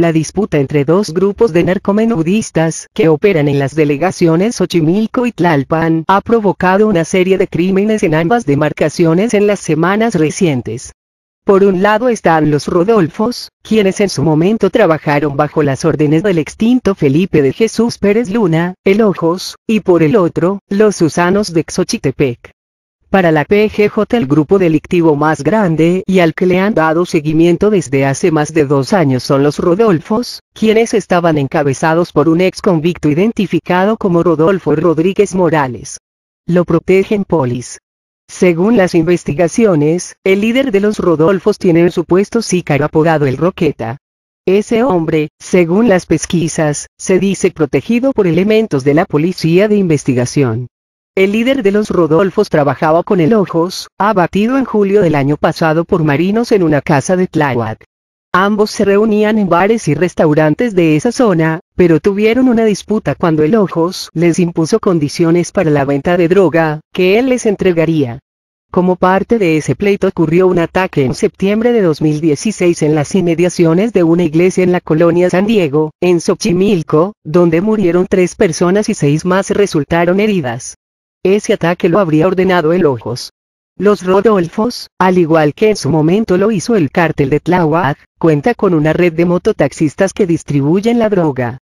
La disputa entre dos grupos de narcomenudistas que operan en las delegaciones Xochimilco y Tlalpan ha provocado una serie de crímenes en ambas demarcaciones en las semanas recientes. Por un lado están los Rodolfos, quienes en su momento trabajaron bajo las órdenes del extinto Felipe de Jesús Pérez Luna, el Ojos, y por el otro, los Susanos de Xochitepec para la PGJ el grupo delictivo más grande y al que le han dado seguimiento desde hace más de dos años son los Rodolfos, quienes estaban encabezados por un ex convicto identificado como Rodolfo Rodríguez Morales. Lo protegen polis. Según las investigaciones, el líder de los Rodolfos tiene un supuesto sicario apodado el Roqueta, ese hombre, según las pesquisas, se dice protegido por elementos de la Policía de Investigación. El líder de los Rodolfos trabajaba con el Ojos, abatido en julio del año pasado por marinos en una casa de Tláhuac. Ambos se reunían en bares y restaurantes de esa zona, pero tuvieron una disputa cuando Ojos les impuso condiciones para la venta de droga, que él les entregaría. Como parte de ese pleito ocurrió un ataque en septiembre de 2016 en las inmediaciones de una iglesia en la colonia San Diego, en Xochimilco, donde murieron tres personas y seis más resultaron heridas. Ese ataque lo habría ordenado el Ojos. Los Rodolfos, al igual que en su momento lo hizo el cártel de Tláhuac, cuenta con una red de mototaxistas que distribuyen la droga.